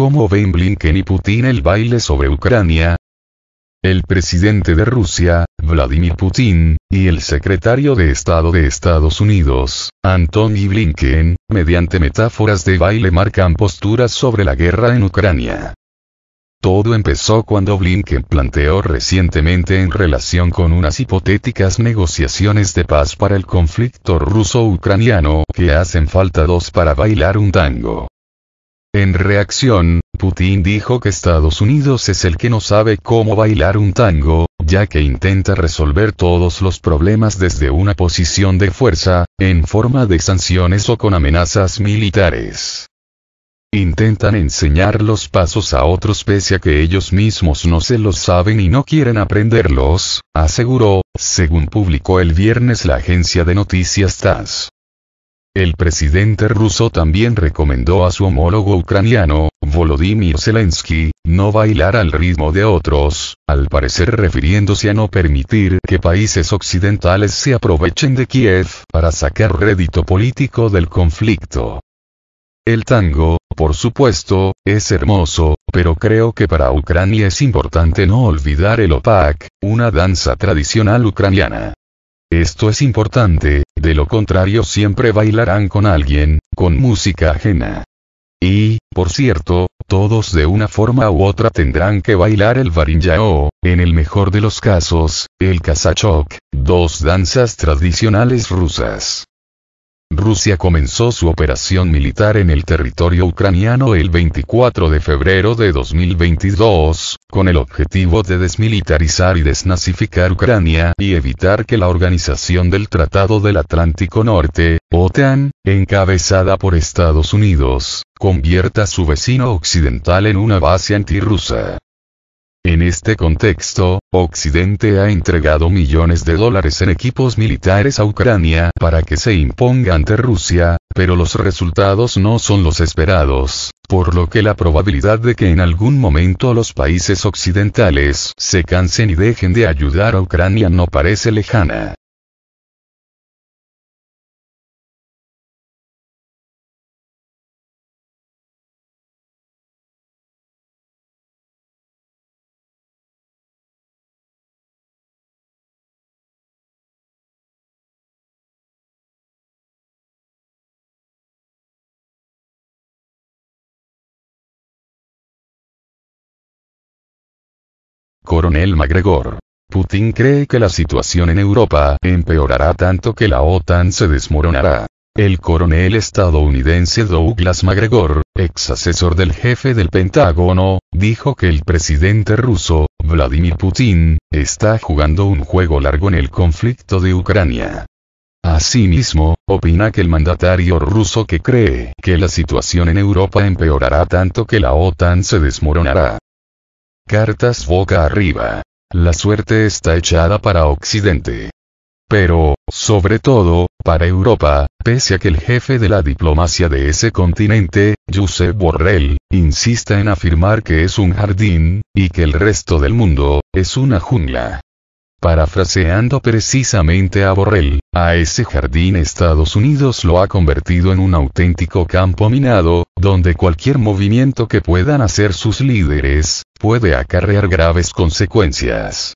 ¿Cómo ven Blinken y Putin el baile sobre Ucrania? El presidente de Rusia, Vladimir Putin, y el secretario de Estado de Estados Unidos, Antony Blinken, mediante metáforas de baile marcan posturas sobre la guerra en Ucrania. Todo empezó cuando Blinken planteó recientemente en relación con unas hipotéticas negociaciones de paz para el conflicto ruso-ucraniano que hacen falta dos para bailar un tango. En reacción, Putin dijo que Estados Unidos es el que no sabe cómo bailar un tango, ya que intenta resolver todos los problemas desde una posición de fuerza, en forma de sanciones o con amenazas militares. Intentan enseñar los pasos a otros pese a que ellos mismos no se los saben y no quieren aprenderlos, aseguró, según publicó el viernes la agencia de noticias TASS. El presidente ruso también recomendó a su homólogo ucraniano, Volodymyr Zelensky, no bailar al ritmo de otros, al parecer refiriéndose a no permitir que países occidentales se aprovechen de Kiev para sacar rédito político del conflicto. El tango, por supuesto, es hermoso, pero creo que para Ucrania es importante no olvidar el OPAC, una danza tradicional ucraniana. Esto es importante, de lo contrario siempre bailarán con alguien, con música ajena. Y, por cierto, todos de una forma u otra tendrán que bailar el o, en el mejor de los casos, el kazachok, dos danzas tradicionales rusas. Rusia comenzó su operación militar en el territorio ucraniano el 24 de febrero de 2022, con el objetivo de desmilitarizar y desnazificar Ucrania y evitar que la organización del Tratado del Atlántico Norte, OTAN, encabezada por Estados Unidos, convierta a su vecino occidental en una base antirrusa. En este contexto, Occidente ha entregado millones de dólares en equipos militares a Ucrania para que se imponga ante Rusia, pero los resultados no son los esperados, por lo que la probabilidad de que en algún momento los países occidentales se cansen y dejen de ayudar a Ucrania no parece lejana. Coronel MacGregor. Putin cree que la situación en Europa empeorará tanto que la OTAN se desmoronará. El coronel estadounidense Douglas MacGregor, ex asesor del jefe del Pentágono, dijo que el presidente ruso, Vladimir Putin, está jugando un juego largo en el conflicto de Ucrania. Asimismo, opina que el mandatario ruso que cree que la situación en Europa empeorará tanto que la OTAN se desmoronará, Cartas boca arriba. La suerte está echada para Occidente. Pero, sobre todo, para Europa, pese a que el jefe de la diplomacia de ese continente, Josep Borrell, insista en afirmar que es un jardín, y que el resto del mundo, es una jungla. Parafraseando precisamente a Borrell, a ese jardín Estados Unidos lo ha convertido en un auténtico campo minado, donde cualquier movimiento que puedan hacer sus líderes, puede acarrear graves consecuencias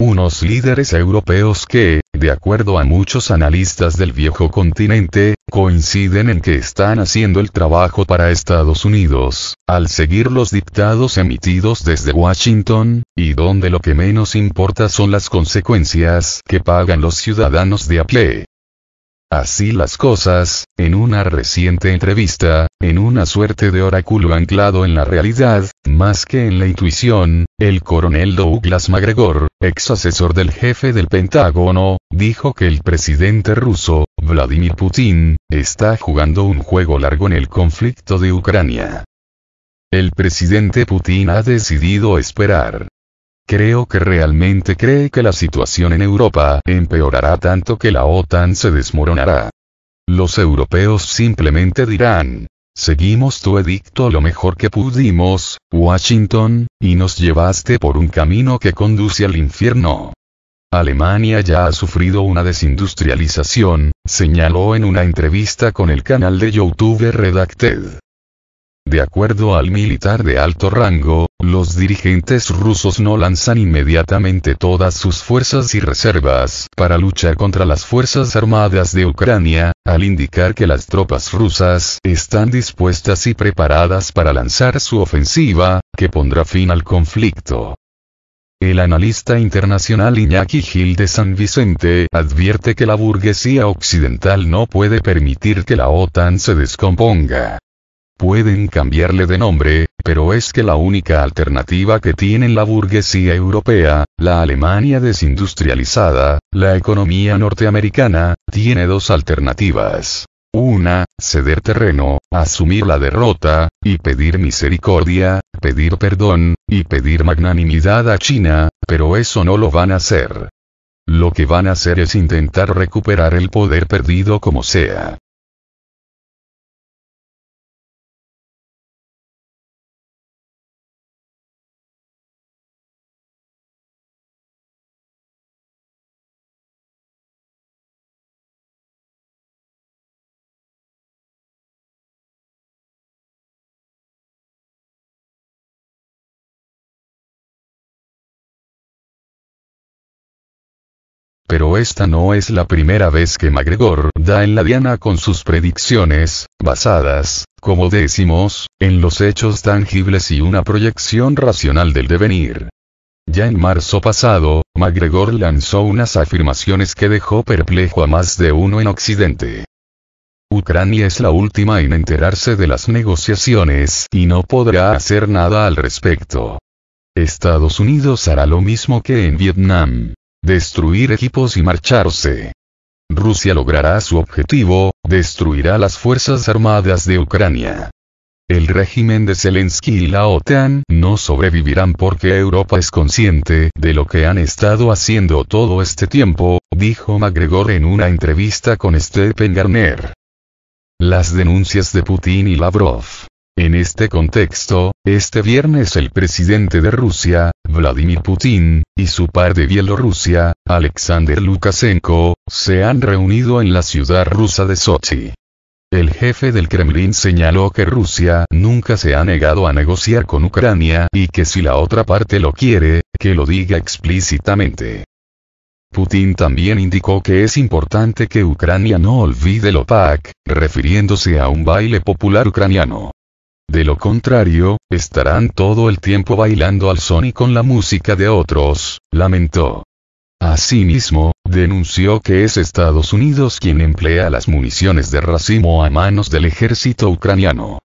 unos líderes europeos que, de acuerdo a muchos analistas del viejo continente, coinciden en que están haciendo el trabajo para Estados Unidos, al seguir los dictados emitidos desde Washington, y donde lo que menos importa son las consecuencias que pagan los ciudadanos de a Así las cosas, en una reciente entrevista, en una suerte de oráculo anclado en la realidad, más que en la intuición, el coronel Douglas McGregor, ex asesor del jefe del Pentágono, dijo que el presidente ruso, Vladimir Putin, está jugando un juego largo en el conflicto de Ucrania. El presidente Putin ha decidido esperar. Creo que realmente cree que la situación en Europa empeorará tanto que la OTAN se desmoronará. Los europeos simplemente dirán, Seguimos tu edicto lo mejor que pudimos, Washington, y nos llevaste por un camino que conduce al infierno. Alemania ya ha sufrido una desindustrialización, señaló en una entrevista con el canal de YouTube Redacted. De acuerdo al militar de alto rango, los dirigentes rusos no lanzan inmediatamente todas sus fuerzas y reservas para luchar contra las Fuerzas Armadas de Ucrania, al indicar que las tropas rusas están dispuestas y preparadas para lanzar su ofensiva, que pondrá fin al conflicto. El analista internacional Iñaki Gil de San Vicente advierte que la burguesía occidental no puede permitir que la OTAN se descomponga. Pueden cambiarle de nombre, pero es que la única alternativa que tienen la burguesía europea, la Alemania desindustrializada, la economía norteamericana, tiene dos alternativas. Una, ceder terreno, asumir la derrota, y pedir misericordia, pedir perdón, y pedir magnanimidad a China, pero eso no lo van a hacer. Lo que van a hacer es intentar recuperar el poder perdido como sea. pero esta no es la primera vez que MacGregor da en la diana con sus predicciones, basadas, como decimos, en los hechos tangibles y una proyección racional del devenir. Ya en marzo pasado, MacGregor lanzó unas afirmaciones que dejó perplejo a más de uno en Occidente. Ucrania es la última en enterarse de las negociaciones y no podrá hacer nada al respecto. Estados Unidos hará lo mismo que en Vietnam destruir equipos y marcharse. Rusia logrará su objetivo, destruirá las Fuerzas Armadas de Ucrania. El régimen de Zelensky y la OTAN no sobrevivirán porque Europa es consciente de lo que han estado haciendo todo este tiempo, dijo MacGregor en una entrevista con Stephen Garner. Las denuncias de Putin y Lavrov en este contexto, este viernes el presidente de Rusia, Vladimir Putin, y su par de Bielorrusia, Alexander Lukashenko, se han reunido en la ciudad rusa de Sochi. El jefe del Kremlin señaló que Rusia nunca se ha negado a negociar con Ucrania y que si la otra parte lo quiere, que lo diga explícitamente. Putin también indicó que es importante que Ucrania no olvide el PAC, refiriéndose a un baile popular ucraniano. De lo contrario, estarán todo el tiempo bailando al son y con la música de otros, lamentó. Asimismo, denunció que es Estados Unidos quien emplea las municiones de racimo a manos del ejército ucraniano.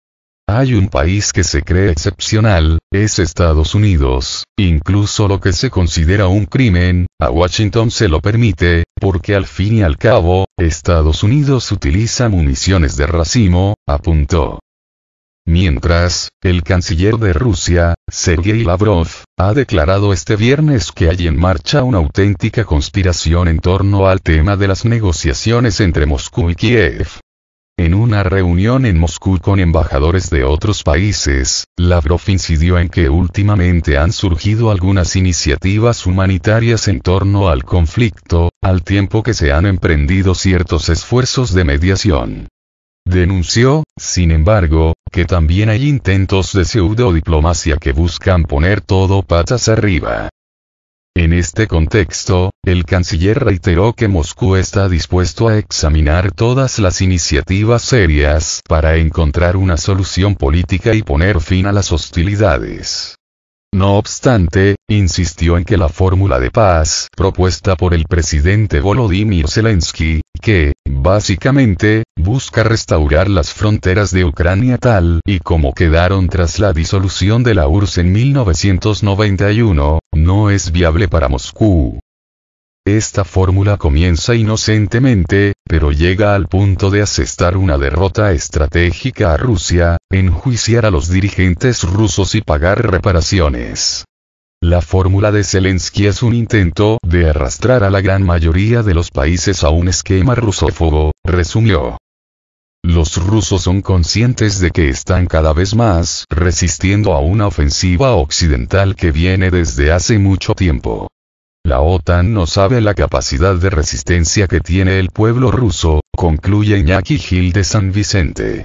Hay un país que se cree excepcional, es Estados Unidos, incluso lo que se considera un crimen, a Washington se lo permite, porque al fin y al cabo, Estados Unidos utiliza municiones de racimo, apuntó. Mientras, el canciller de Rusia, Sergei Lavrov, ha declarado este viernes que hay en marcha una auténtica conspiración en torno al tema de las negociaciones entre Moscú y Kiev. En una reunión en Moscú con embajadores de otros países, Lavrov incidió en que últimamente han surgido algunas iniciativas humanitarias en torno al conflicto, al tiempo que se han emprendido ciertos esfuerzos de mediación. Denunció, sin embargo, que también hay intentos de pseudo-diplomacia que buscan poner todo patas arriba. En este contexto, el canciller reiteró que Moscú está dispuesto a examinar todas las iniciativas serias para encontrar una solución política y poner fin a las hostilidades. No obstante, insistió en que la fórmula de paz propuesta por el presidente Volodymyr Zelensky, que, básicamente, busca restaurar las fronteras de Ucrania tal y como quedaron tras la disolución de la URSS en 1991, no es viable para Moscú. Esta fórmula comienza inocentemente, pero llega al punto de asestar una derrota estratégica a Rusia, enjuiciar a los dirigentes rusos y pagar reparaciones. La fórmula de Zelensky es un intento de arrastrar a la gran mayoría de los países a un esquema rusófobo, resumió. Los rusos son conscientes de que están cada vez más resistiendo a una ofensiva occidental que viene desde hace mucho tiempo. La OTAN no sabe la capacidad de resistencia que tiene el pueblo ruso, concluye Iñaki Gil de San Vicente.